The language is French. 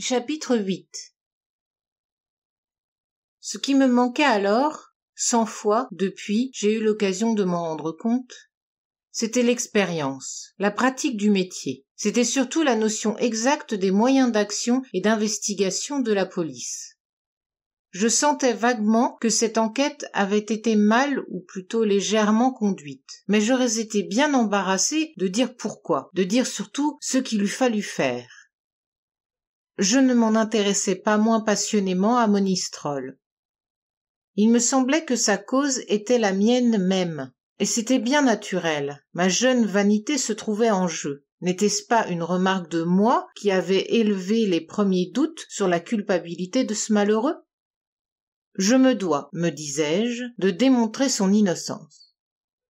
Chapitre 8 Ce qui me manquait alors, cent fois depuis j'ai eu l'occasion de m'en rendre compte, c'était l'expérience, la pratique du métier. C'était surtout la notion exacte des moyens d'action et d'investigation de la police. Je sentais vaguement que cette enquête avait été mal ou plutôt légèrement conduite, mais j'aurais été bien embarrassé de dire pourquoi, de dire surtout ce qu'il eût fallu faire je ne m'en intéressais pas moins passionnément à Monistrol. Il me semblait que sa cause était la mienne même, et c'était bien naturel. Ma jeune vanité se trouvait en jeu. N'était-ce pas une remarque de moi qui avait élevé les premiers doutes sur la culpabilité de ce malheureux Je me dois, me disais-je, de démontrer son innocence.